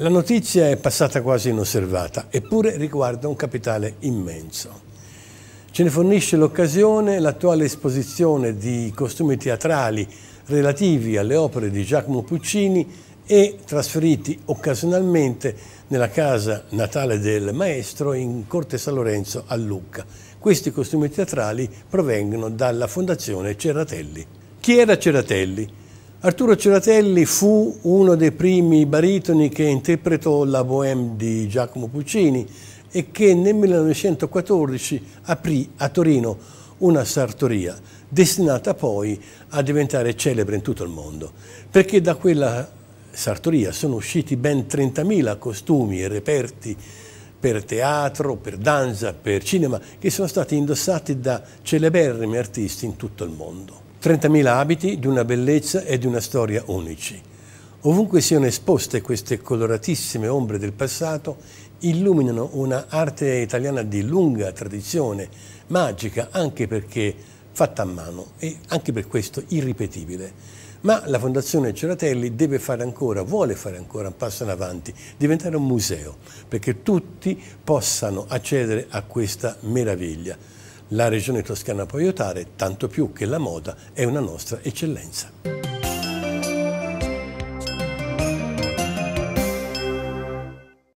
La notizia è passata quasi inosservata, eppure riguarda un capitale immenso. Ce ne fornisce l'occasione l'attuale esposizione di costumi teatrali relativi alle opere di Giacomo Puccini e trasferiti occasionalmente nella casa natale del maestro in Corte San Lorenzo a Lucca. Questi costumi teatrali provengono dalla Fondazione Ceratelli. Chi era Ceratelli? Arturo Ceratelli fu uno dei primi baritoni che interpretò la Bohème di Giacomo Puccini e che nel 1914 aprì a Torino una sartoria destinata poi a diventare celebre in tutto il mondo, perché da quella sartoria sono usciti ben 30.000 costumi e reperti per teatro, per danza, per cinema, che sono stati indossati da celeberrimi artisti in tutto il mondo. 30.000 abiti di una bellezza e di una storia unici. Ovunque siano esposte queste coloratissime ombre del passato, illuminano una arte italiana di lunga tradizione, magica anche perché fatta a mano e anche per questo irripetibile. Ma la Fondazione Ceratelli deve fare ancora, vuole fare ancora un passo in avanti, diventare un museo, perché tutti possano accedere a questa meraviglia la Regione Toscana può aiutare, tanto più che la moda è una nostra eccellenza.